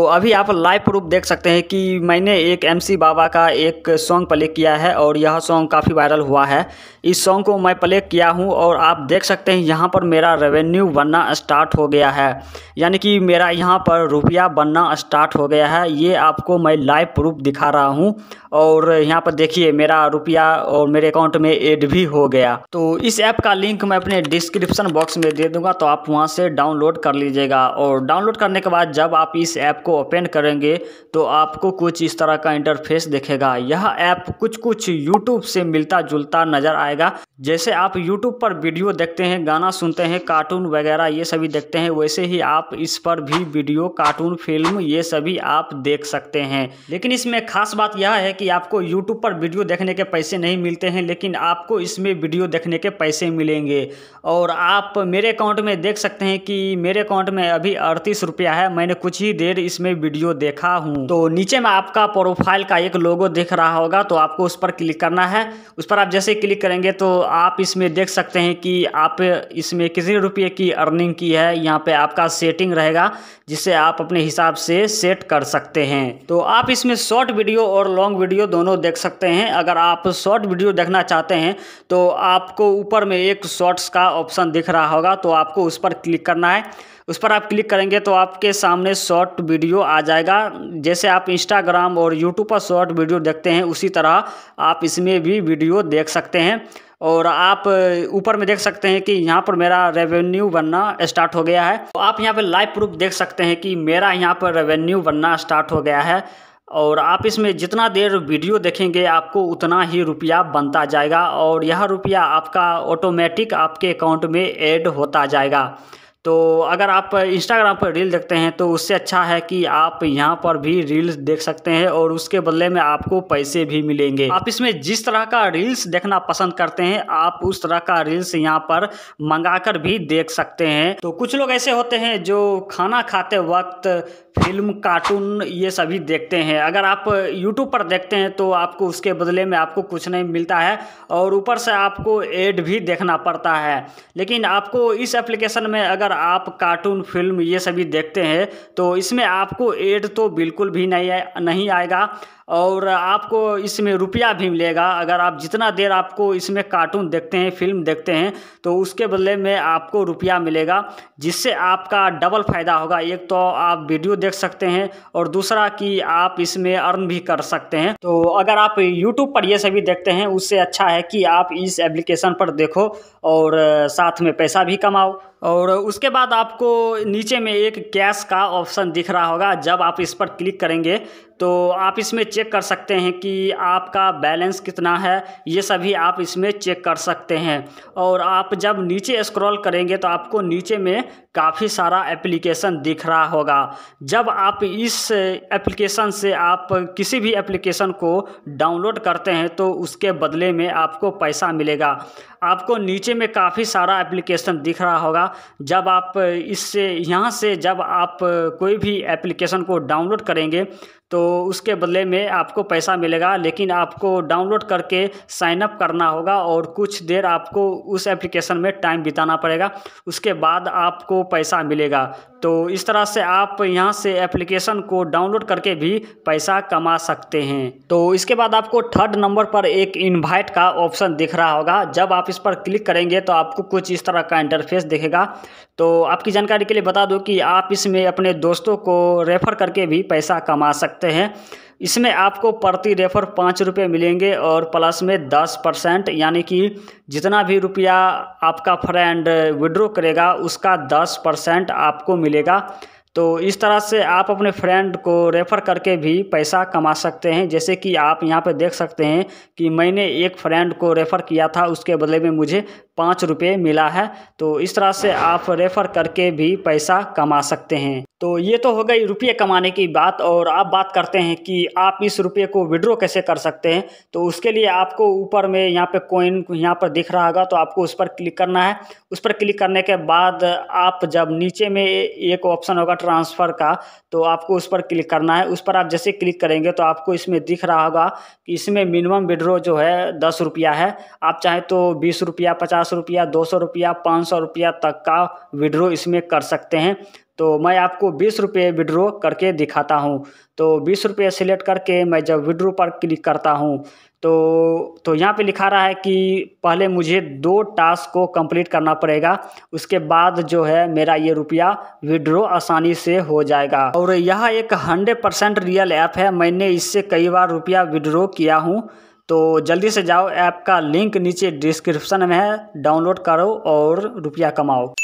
तो अभी आप लाइव प्रूफ देख सकते हैं कि मैंने एक एमसी बाबा का एक सॉन्ग प्ले किया है और यह सॉन्ग काफ़ी वायरल हुआ है इस सॉन्ग को मैं प्ले किया हूं और आप देख सकते हैं यहां पर मेरा रेवेन्यू बनना स्टार्ट हो गया है यानी कि मेरा यहां पर रुपया बनना स्टार्ट हो गया है ये आपको मैं लाइव प्रूफ दिखा रहा हूँ और यहाँ पर देखिए मेरा रुपया और मेरे अकाउंट में एड भी हो गया तो इस ऐप का लिंक मैं अपने डिस्क्रिप्सन बॉक्स में दे दूँगा तो आप वहाँ से डाउनलोड कर लीजिएगा और डाउनलोड करने के बाद जब आप इस ऐप को ओपन करेंगे तो आपको कुछ इस तरह का इंटरफेस देखेगा यह ऐप कुछ कुछ यूट्यूब से मिलता जुलता नज़र आएगा जैसे आप यूट्यूब पर वीडियो देखते हैं गाना सुनते हैं कार्टून वगैरह ये सभी देखते हैं वैसे ही आप इस पर भी वीडियो कार्टून फिल्म ये सभी आप देख सकते हैं लेकिन इसमें खास बात यह है कि आपको यूट्यूब पर वीडियो देखने के पैसे नहीं मिलते हैं लेकिन आपको इसमें वीडियो देखने के पैसे मिलेंगे और आप मेरे अकाउंट में देख सकते हैं कि मेरे अकाउंट में अभी अड़तीस रुपया है मैंने कुछ ही देर इस इसमें वीडियो देखा हूँ तो नीचे में आपका प्रोफाइल का एक लोगो दिख रहा होगा तो आपको उस पर क्लिक करना है उस पर आप जैसे क्लिक करेंगे तो आप इसमें देख सकते हैं कि आप इसमें कितने रुपये की अर्निंग की है यहाँ पर आपका सेटिंग रहेगा जिसे आप अपने हिसाब से सेट कर सकते हैं तो आप इसमें शॉर्ट वीडियो और लॉन्ग वीडियो दोनों देख सकते हैं अगर आप शॉर्ट वीडियो देखना चाहते हैं तो आपको ऊपर में एक शॉर्ट्स का ऑप्शन दिख रहा होगा तो आपको उस पर क्लिक करना है उस पर आप क्लिक करेंगे तो आपके सामने शॉर्ट वीडियो आ जाएगा जैसे आप इंस्टाग्राम और यूट्यूब पर शॉर्ट वीडियो देखते हैं उसी तरह आप इसमें भी वीडियो देख सकते हैं और आप ऊपर में देख सकते हैं कि यहाँ पर मेरा रेवेन्यू बनना स्टार्ट हो गया है तो आप यहाँ पर लाइव प्रूफ देख सकते हैं कि मेरा यहाँ पर रेवेन्यू बनना स्टार्ट हो गया है और आप इसमें जितना देर वीडियो देखेंगे आपको उतना ही रुपया बनता जाएगा और यह रुपया आपका ऑटोमेटिक आपके अकाउंट में ऐड होता जाएगा तो अगर आप इंस्टाग्राम पर रील देखते हैं तो उससे अच्छा है कि आप यहाँ पर भी रील्स देख सकते हैं और उसके बदले में आपको पैसे भी मिलेंगे आप इसमें जिस तरह का रील्स देखना पसंद करते हैं आप उस तरह का रील्स यहाँ पर मंगा कर भी देख सकते हैं तो कुछ लोग ऐसे होते हैं जो खाना खाते वक्त फिल्म कार्टून ये सभी देखते हैं अगर आप यूट्यूब पर देखते हैं तो आपको उसके बदले में आपको कुछ नहीं मिलता है और ऊपर से आपको एड भी देखना पड़ता है लेकिन आपको इस एप्लीकेशन में अगर आप कार्टून फिल्म ये सभी देखते हैं तो इसमें आपको एड तो बिल्कुल भी नहीं नहीं आएगा और आपको इसमें रुपया भी मिलेगा अगर आप जितना देर आपको इसमें कार्टून देखते हैं फिल्म देखते हैं तो उसके बदले में आपको रुपया मिलेगा जिससे आपका डबल फ़ायदा होगा एक तो आप वीडियो देख सकते हैं और दूसरा कि आप इसमें अर्न भी कर सकते हैं तो अगर आप यूट्यूब पर ये सभी देखते हैं उससे अच्छा है कि आप इस एप्लीकेशन पर देखो और साथ में पैसा भी कमाओ और उसके बाद आपको नीचे में एक कैश का ऑप्शन दिख रहा होगा जब आप इस पर क्लिक करेंगे तो आप इसमें चेक कर सकते हैं कि आपका बैलेंस कितना है ये सभी आप इसमें चेक कर सकते हैं और आप जब नीचे स्क्रॉल करेंगे तो आपको नीचे में काफ़ी सारा एप्लीकेशन दिख रहा होगा जब आप इस एप्लीकेशन से आप किसी भी एप्लीकेशन को डाउनलोड करते हैं तो उसके बदले में आपको पैसा मिलेगा आपको नीचे में काफ़ी सारा एप्लीकेशन दिख रहा होगा जब आप इससे यहाँ से जब आप कोई भी एप्लीकेशन को डाउनलोड करेंगे तो उसके बदले में आपको पैसा मिलेगा लेकिन आपको डाउनलोड करके साइनअप करना होगा और कुछ देर आपको उस एप्लीकेशन में टाइम बिताना पड़ेगा उसके बाद आपको पैसा मिलेगा तो इस तरह से आप यहाँ से एप्लीकेशन को डाउनलोड करके भी पैसा कमा सकते हैं तो इसके बाद आपको थर्ड नंबर पर एक इनवाइट का ऑप्शन दिख रहा होगा जब आप इस पर क्लिक करेंगे तो आपको कुछ इस तरह का इंटरफेस दिखेगा तो आपकी जानकारी के लिए बता दूँ कि आप इसमें अपने दोस्तों को रेफ़र करके भी पैसा कमा सकते हैं इसमें आपको प्रति रेफ़र पाँच रुपये मिलेंगे और प्लस में दस परसेंट यानी कि जितना भी रुपया आपका फ्रेंड विड्रॉ करेगा उसका दस परसेंट आपको मिलेगा तो इस तरह से आप अपने फ्रेंड को रेफ़र करके भी पैसा कमा सकते हैं जैसे कि आप यहाँ पर देख सकते हैं कि मैंने एक फ्रेंड को रेफ़र किया था उसके बदले में मुझे पाँच रुपये मिला है तो इस तरह से आप रेफ़र करके भी पैसा कमा सकते हैं तो ये तो हो गई रुपये कमाने की बात और आप बात करते हैं कि आप इस रुपये को विड्रॉ कैसे कर सकते हैं तो उसके लिए आपको ऊपर में यहाँ पे कॉइन यहाँ पर दिख रहा होगा तो आपको उस पर क्लिक करना है उस पर क्लिक करने के बाद आप जब नीचे में एक ऑप्शन होगा ट्रांसफ़र का तो आपको उस पर क्लिक करना है उस पर आप जैसे क्लिक करेंगे तो आपको इसमें दिख रहा होगा कि इसमें मिनिमम विड्रो जो है दस रुपया है आप चाहें तो बीस रुपया पचास पचास रुपया दो सौ रुपया पाँच सौ रुपया तक का विड्रो इसमें कर सकते हैं तो मैं आपको बीस रुपये विड्रो करके दिखाता हूँ तो बीस रुपये सिलेक्ट करके मैं जब विड्रो पर क्लिक करता हूँ तो तो यहाँ पे लिखा रहा है कि पहले मुझे दो टास्क को कंप्लीट करना पड़ेगा उसके बाद जो है मेरा ये रुपया विड्रो आसानी से हो जाएगा और यह एक हंड्रेड परसेंट रियल ऐप है मैंने इससे कई बार रुपया विड्रो किया हूँ तो जल्दी से जाओ ऐप का लिंक नीचे डिस्क्रिप्शन में है डाउनलोड करो और रुपया कमाओ